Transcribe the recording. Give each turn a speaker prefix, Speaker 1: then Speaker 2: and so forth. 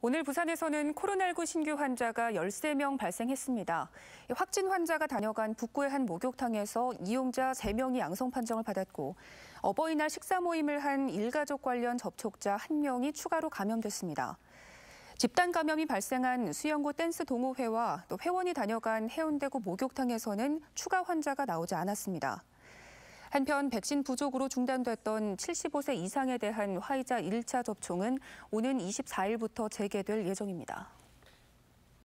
Speaker 1: 오늘 부산에서는 코로나19 신규 환자가 13명 발생했습니다. 확진 환자가 다녀간 북구의 한 목욕탕에서 이용자 3명이 양성 판정을 받았고 어버이날 식사 모임을 한 일가족 관련 접촉자 1명이 추가로 감염됐습니다. 집단 감염이 발생한 수영고 댄스 동호회와 또 회원이 다녀간 해운대구 목욕탕에서는 추가 환자가 나오지 않았습니다. 한편 백신 부족으로 중단됐던 75세 이상에 대한 화이자 1차 접종은 오는 24일부터 재개될 예정입니다.